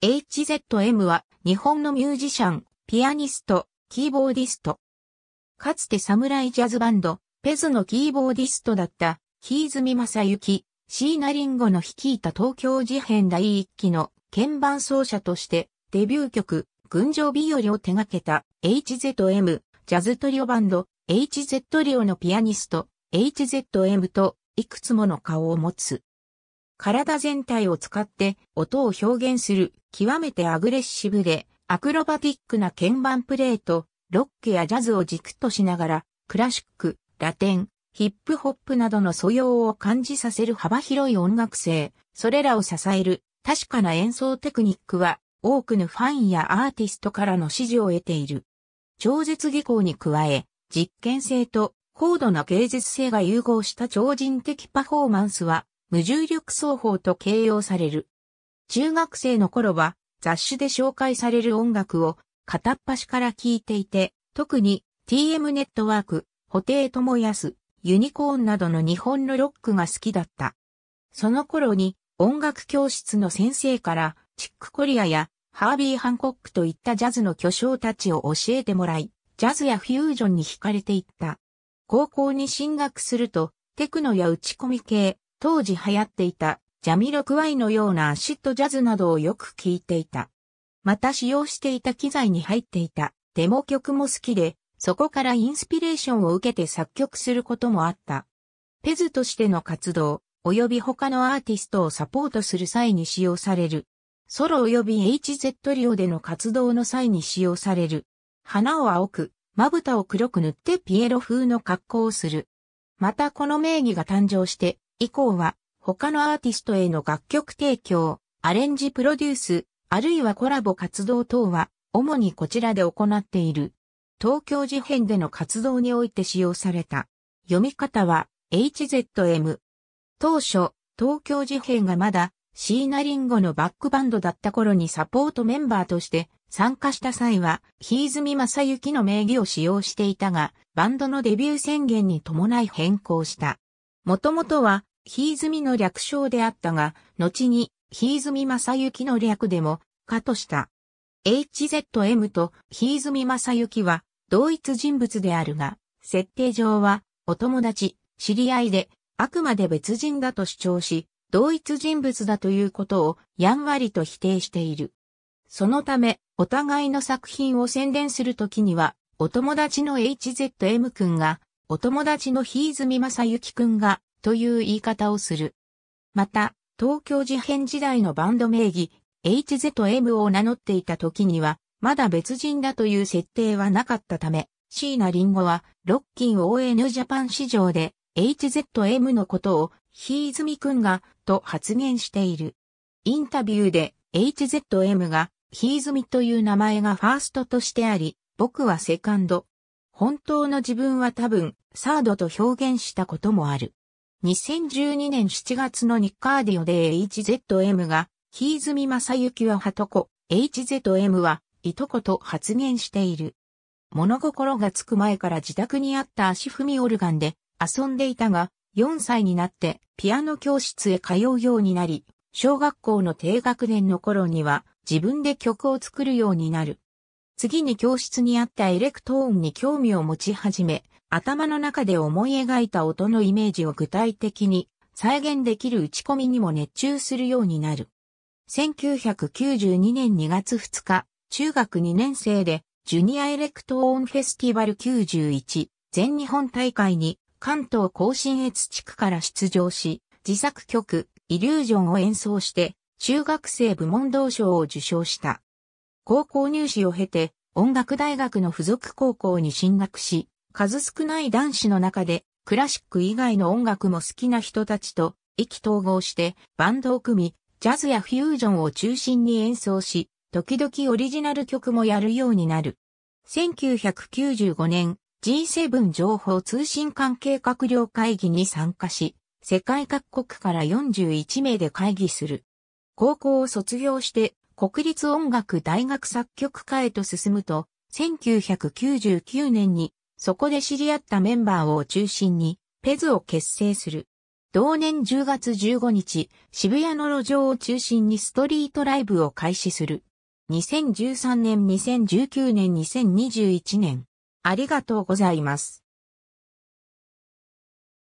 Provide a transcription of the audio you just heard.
HZM は日本のミュージシャン、ピアニスト、キーボーディスト。かつて侍ジャズバンド、ペズのキーボーディストだった、木泉正幸、椎名林檎の率いた東京事変第一期の鍵盤奏者としてデビュー曲、群青日和を手掛けた HZM、ジャズトリオバンド、HZ リオのピアニスト、HZM といくつもの顔を持つ。体全体を使って音を表現する極めてアグレッシブでアクロバティックな鍵盤プレート、ロックやジャズを軸としながらクラシック、ラテン、ヒップホップなどの素養を感じさせる幅広い音楽性、それらを支える確かな演奏テクニックは多くのファンやアーティストからの支持を得ている。超絶技巧に加え、実験性と高度な芸術性が融合した超人的パフォーマンスは無重力奏法と形容される。中学生の頃は雑誌で紹介される音楽を片っ端から聴いていて、特に TM ネットワーク、布袋智康、ユニコーンなどの日本のロックが好きだった。その頃に音楽教室の先生からチックコリアやハービー・ハンコックといったジャズの巨匠たちを教えてもらい、ジャズやフュージョンに惹かれていった。高校に進学すると、テクノや打ち込み系、当時流行っていたジャミロクワイのようなアシッドジャズなどをよく聴いていた。また使用していた機材に入っていたデモ曲も好きで、そこからインスピレーションを受けて作曲することもあった。ペズとしての活動、及び他のアーティストをサポートする際に使用される。ソロ及び HZ リオでの活動の際に使用される。花を青く、まぶたを黒く塗ってピエロ風の格好をする。またこの名義が誕生して、以降は他のアーティストへの楽曲提供、アレンジプロデュース、あるいはコラボ活動等は主にこちらで行っている。東京事変での活動において使用された。読み方は HZM。当初、東京事変がまだ椎名林檎のバックバンドだった頃にサポートメンバーとして参加した際は、ひいずみまさゆきの名義を使用していたが、バンドのデビュー宣言に伴い変更した。もともとは、ひいずみの略称であったが、後に、ひいずみ正幸の略でも、かとした。HZM とひいずみ正幸は、同一人物であるが、設定上は、お友達、知り合いで、あくまで別人だと主張し、同一人物だということをやんわりと否定している。そのため、お互いの作品を宣伝するときには、お友達の HZM 君が、お友達のひいずみまさゆき君が、という言い方をする。また、東京事変時代のバンド名義、HZM を名乗っていた時には、まだ別人だという設定はなかったため、椎名林檎は、ロッキン ON ジャパン市場で、HZM のことを、ヒーズミくんが、と発言している。インタビューで、HZM が、ヒーズミという名前がファーストとしてあり、僕はセカンド。本当の自分は多分、サードと表現したこともある。2012年7月の日カーディオで HZM が、ひいずみまさゆきははとこ、HZM は、いとこと発言している。物心がつく前から自宅にあった足踏みオルガンで遊んでいたが、4歳になってピアノ教室へ通うようになり、小学校の低学年の頃には自分で曲を作るようになる。次に教室にあったエレクトーンに興味を持ち始め、頭の中で思い描いた音のイメージを具体的に再現できる打ち込みにも熱中するようになる。1992年2月2日、中学2年生でジュニアエレクトーンフェスティバル91全日本大会に関東甲信越地区から出場し、自作曲イリュージョンを演奏して中学生部門同賞を受賞した。高校入試を経て、音楽大学の付属高校に進学し、数少ない男子の中で、クラシック以外の音楽も好きな人たちと、意気統合して、バンドを組み、ジャズやフュージョンを中心に演奏し、時々オリジナル曲もやるようになる。1995年、G7 情報通信関係閣僚会議に参加し、世界各国から41名で会議する。高校を卒業して国立音楽大学作曲家へと進むと、1999年にそこで知り合ったメンバーを中心にペズを結成する。同年10月15日、渋谷の路上を中心にストリートライブを開始する。2013年、2019年、2021年。ありがとうございます。